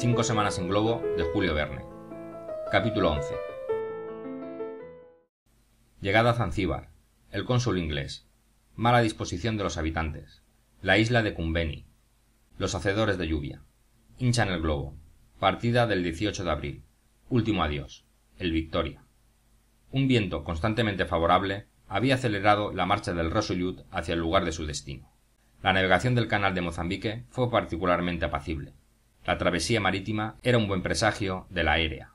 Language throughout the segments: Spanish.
Cinco semanas en globo de Julio Verne. Capítulo 11. Llegada a Zanzíbar. El cónsul inglés. Mala disposición de los habitantes. La isla de Cumbeni. Los hacedores de lluvia. Hinchan el globo. Partida del 18 de abril. Último adiós. El Victoria. Un viento constantemente favorable había acelerado la marcha del Resolute hacia el lugar de su destino. La navegación del canal de Mozambique fue particularmente apacible la travesía marítima era un buen presagio de la aérea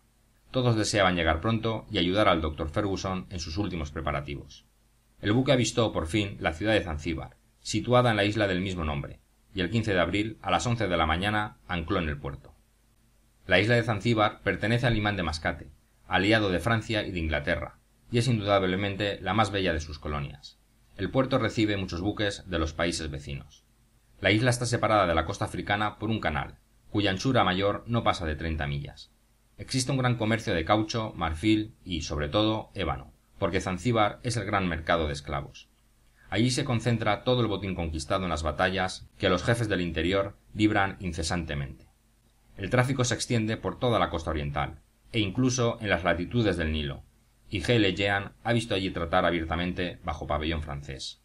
todos deseaban llegar pronto y ayudar al doctor Ferguson en sus últimos preparativos el buque avistó por fin la ciudad de zanzíbar situada en la isla del mismo nombre y el 15 de abril a las once de la mañana ancló en el puerto la isla de zanzíbar pertenece al imán de mascate aliado de francia y de inglaterra y es indudablemente la más bella de sus colonias el puerto recibe muchos buques de los países vecinos la isla está separada de la costa africana por un canal cuya anchura mayor no pasa de 30 millas existe un gran comercio de caucho marfil y sobre todo ébano porque zanzíbar es el gran mercado de esclavos allí se concentra todo el botín conquistado en las batallas que los jefes del interior libran incesantemente el tráfico se extiende por toda la costa oriental e incluso en las latitudes del nilo y g Jean ha visto allí tratar abiertamente bajo pabellón francés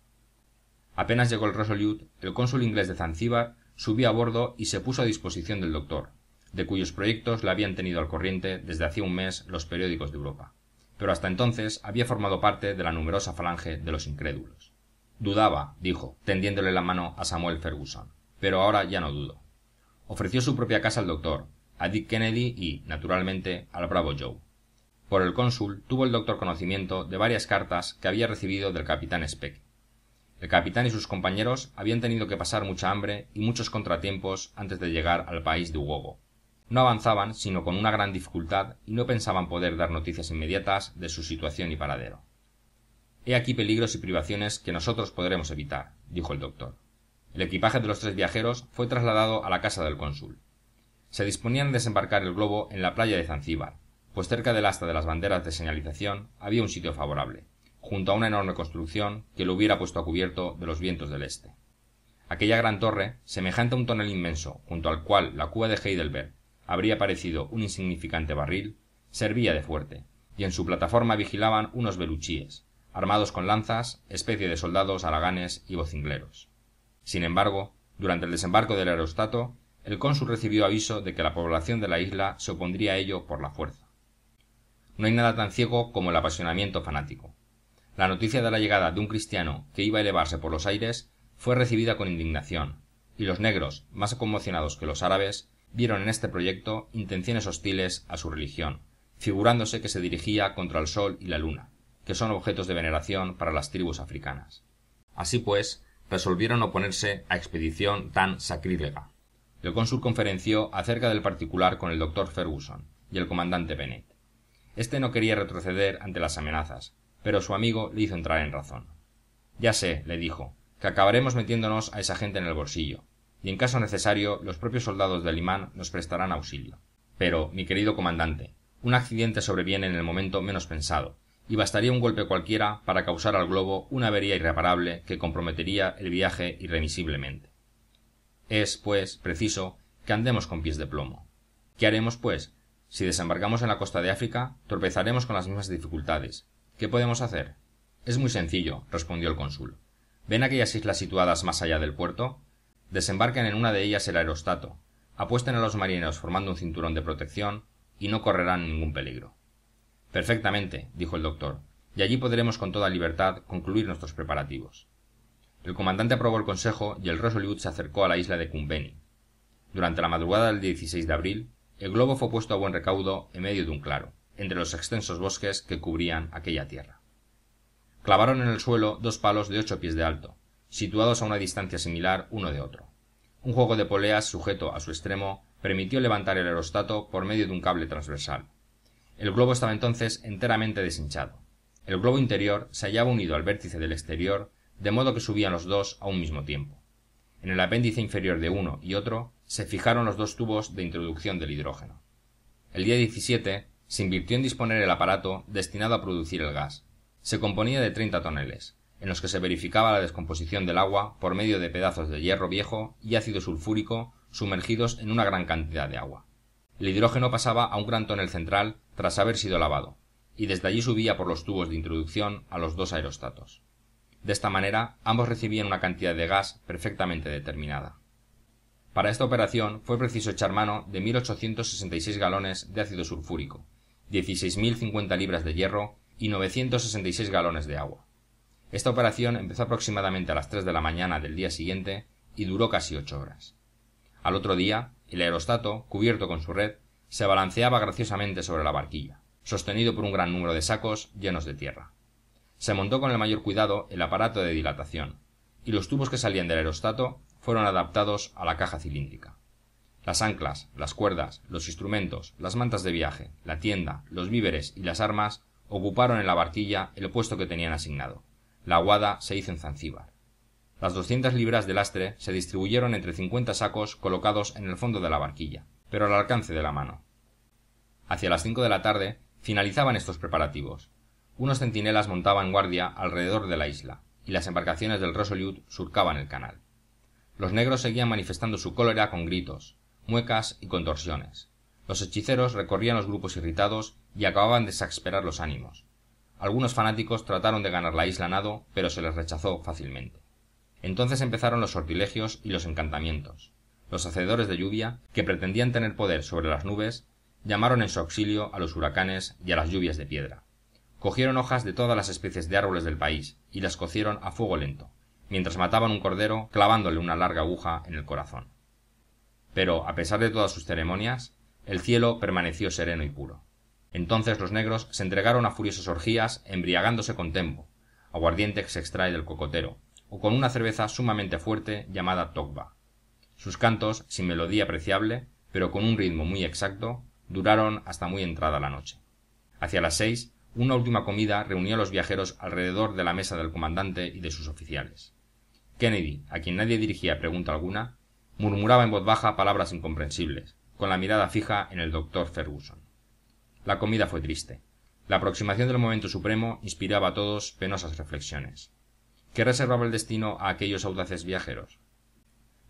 apenas llegó el resolute el cónsul inglés de zanzíbar subió a bordo y se puso a disposición del doctor de cuyos proyectos le habían tenido al corriente desde hacía un mes los periódicos de europa pero hasta entonces había formado parte de la numerosa falange de los incrédulos dudaba dijo tendiéndole la mano a samuel Ferguson, pero ahora ya no dudo ofreció su propia casa al doctor a dick kennedy y naturalmente al bravo joe por el cónsul tuvo el doctor conocimiento de varias cartas que había recibido del capitán el capitán y sus compañeros habían tenido que pasar mucha hambre y muchos contratiempos antes de llegar al país de ugogo no avanzaban sino con una gran dificultad y no pensaban poder dar noticias inmediatas de su situación y paradero he aquí peligros y privaciones que nosotros podremos evitar dijo el doctor el equipaje de los tres viajeros fue trasladado a la casa del cónsul se disponían a desembarcar el globo en la playa de zanzíbar pues cerca del asta de las banderas de señalización había un sitio favorable junto a una enorme construcción que lo hubiera puesto a cubierto de los vientos del este. Aquella gran torre, semejante a un tonel inmenso, junto al cual la cuba de Heidelberg habría parecido un insignificante barril, servía de fuerte, y en su plataforma vigilaban unos beluchíes, armados con lanzas, especie de soldados halaganes y vocingleros. Sin embargo, durante el desembarco del aerostato, el cónsul recibió aviso de que la población de la isla se opondría a ello por la fuerza. No hay nada tan ciego como el apasionamiento fanático la noticia de la llegada de un cristiano que iba a elevarse por los aires fue recibida con indignación y los negros más conmocionados que los árabes vieron en este proyecto intenciones hostiles a su religión figurándose que se dirigía contra el sol y la luna que son objetos de veneración para las tribus africanas así pues resolvieron oponerse a expedición tan sacrílega el cónsul conferenció acerca del particular con el doctor Ferguson y el comandante Bennett. este no quería retroceder ante las amenazas pero su amigo le hizo entrar en razón ya sé le dijo que acabaremos metiéndonos a esa gente en el bolsillo y en caso necesario los propios soldados del imán nos prestarán auxilio pero mi querido comandante un accidente sobreviene en el momento menos pensado y bastaría un golpe cualquiera para causar al globo una avería irreparable que comprometería el viaje irremisiblemente es pues preciso que andemos con pies de plomo qué haremos pues si desembarcamos en la costa de áfrica tropezaremos con las mismas dificultades qué podemos hacer es muy sencillo respondió el cónsul ven aquellas islas situadas más allá del puerto desembarquen en una de ellas el aerostato apuesten a los marineros formando un cinturón de protección y no correrán ningún peligro perfectamente dijo el doctor y allí podremos con toda libertad concluir nuestros preparativos el comandante aprobó el consejo y el Resolute se acercó a la isla de Cumbeni. Durante la madrugada del 16 de abril, el globo fue puesto a buen recaudo en medio de un claro entre los extensos bosques que cubrían aquella tierra clavaron en el suelo dos palos de ocho pies de alto situados a una distancia similar uno de otro un juego de poleas sujeto a su extremo permitió levantar el aerostato por medio de un cable transversal el globo estaba entonces enteramente deshinchado el globo interior se hallaba unido al vértice del exterior de modo que subían los dos a un mismo tiempo en el apéndice inferior de uno y otro se fijaron los dos tubos de introducción del hidrógeno el día se invirtió en disponer el aparato destinado a producir el gas se componía de treinta toneles en los que se verificaba la descomposición del agua por medio de pedazos de hierro viejo y ácido sulfúrico sumergidos en una gran cantidad de agua el hidrógeno pasaba a un gran tonel central tras haber sido lavado y desde allí subía por los tubos de introducción a los dos aerostatos de esta manera ambos recibían una cantidad de gas perfectamente determinada para esta operación fue preciso echar mano de 1.866 galones de ácido sulfúrico 16.050 libras de hierro y 966 galones de agua. Esta operación empezó aproximadamente a las 3 de la mañana del día siguiente y duró casi ocho horas. Al otro día, el aerostato, cubierto con su red, se balanceaba graciosamente sobre la barquilla, sostenido por un gran número de sacos llenos de tierra. Se montó con el mayor cuidado el aparato de dilatación, y los tubos que salían del aerostato fueron adaptados a la caja cilíndrica las anclas, las cuerdas, los instrumentos, las mantas de viaje, la tienda, los víveres y las armas ocuparon en la barquilla el puesto que tenían asignado. La aguada se hizo en Zanzíbar. Las doscientas libras de lastre se distribuyeron entre cincuenta sacos colocados en el fondo de la barquilla, pero al alcance de la mano. Hacia las cinco de la tarde finalizaban estos preparativos. Unos centinelas montaban guardia alrededor de la isla, y las embarcaciones del Resolute surcaban el canal. Los negros seguían manifestando su cólera con gritos, muecas y contorsiones los hechiceros recorrían los grupos irritados y acababan de exasperar los ánimos algunos fanáticos trataron de ganar la isla nado pero se les rechazó fácilmente entonces empezaron los sortilegios y los encantamientos los hacedores de lluvia que pretendían tener poder sobre las nubes llamaron en su auxilio a los huracanes y a las lluvias de piedra cogieron hojas de todas las especies de árboles del país y las cocieron a fuego lento mientras mataban un cordero clavándole una larga aguja en el corazón pero a pesar de todas sus ceremonias el cielo permaneció sereno y puro entonces los negros se entregaron a furiosas orgías embriagándose con tembo aguardiente que se extrae del cocotero o con una cerveza sumamente fuerte llamada tocba sus cantos sin melodía apreciable pero con un ritmo muy exacto duraron hasta muy entrada la noche hacia las seis una última comida reunió a los viajeros alrededor de la mesa del comandante y de sus oficiales kennedy a quien nadie dirigía pregunta alguna murmuraba en voz baja palabras incomprensibles con la mirada fija en el doctor Ferguson. la comida fue triste la aproximación del momento supremo inspiraba a todos penosas reflexiones qué reservaba el destino a aquellos audaces viajeros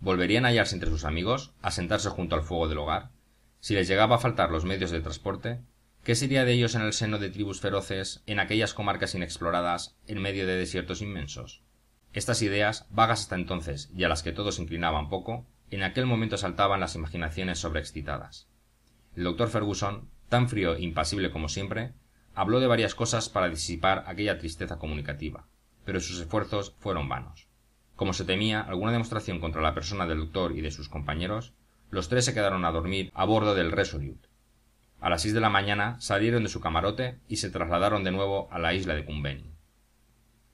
volverían a hallarse entre sus amigos a sentarse junto al fuego del hogar si les llegaba a faltar los medios de transporte qué sería de ellos en el seno de tribus feroces en aquellas comarcas inexploradas en medio de desiertos inmensos estas ideas vagas hasta entonces y a las que todos inclinaban poco en aquel momento saltaban las imaginaciones sobreexcitadas el doctor Ferguson, tan frío e impasible como siempre habló de varias cosas para disipar aquella tristeza comunicativa pero sus esfuerzos fueron vanos como se temía alguna demostración contra la persona del doctor y de sus compañeros los tres se quedaron a dormir a bordo del resolute a las seis de la mañana salieron de su camarote y se trasladaron de nuevo a la isla de Cumbeni.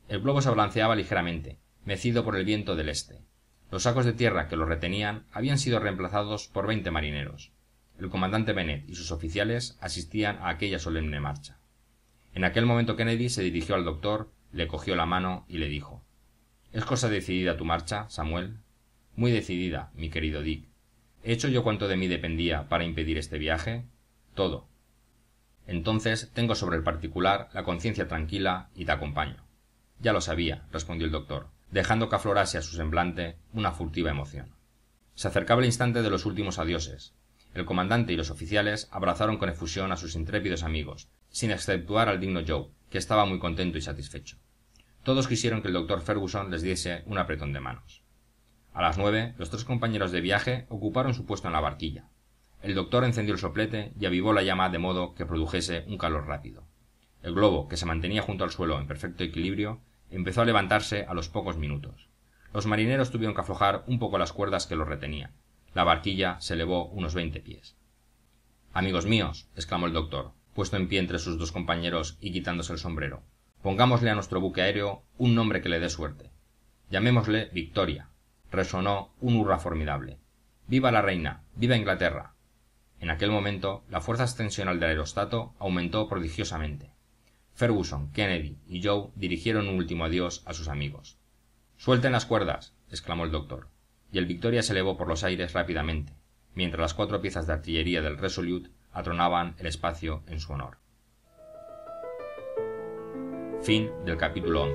el globo se balanceaba ligeramente mecido por el viento del este los sacos de tierra que los retenían habían sido reemplazados por veinte marineros el comandante Bennett y sus oficiales asistían a aquella solemne marcha en aquel momento kennedy se dirigió al doctor le cogió la mano y le dijo es cosa decidida tu marcha samuel muy decidida mi querido dick he hecho yo cuanto de mí dependía para impedir este viaje todo entonces tengo sobre el particular la conciencia tranquila y te acompaño ya lo sabía respondió el doctor dejando que aflorase a su semblante una furtiva emoción. Se acercaba el instante de los últimos adioses. El comandante y los oficiales abrazaron con efusión a sus intrépidos amigos, sin exceptuar al digno Joe, que estaba muy contento y satisfecho. Todos quisieron que el doctor Ferguson les diese un apretón de manos. A las nueve, los tres compañeros de viaje ocuparon su puesto en la barquilla. El doctor encendió el soplete y avivó la llama de modo que produjese un calor rápido. El globo, que se mantenía junto al suelo en perfecto equilibrio, empezó a levantarse a los pocos minutos los marineros tuvieron que aflojar un poco las cuerdas que lo retenían la barquilla se elevó unos veinte pies amigos míos exclamó el doctor puesto en pie entre sus dos compañeros y quitándose el sombrero pongámosle a nuestro buque aéreo un nombre que le dé suerte llamémosle victoria resonó un hurra formidable viva la reina viva inglaterra en aquel momento la fuerza extensional del aerostato aumentó prodigiosamente ferguson kennedy y joe dirigieron un último adiós a sus amigos suelten las cuerdas exclamó el doctor y el victoria se elevó por los aires rápidamente mientras las cuatro piezas de artillería del resolute atronaban el espacio en su honor capítulo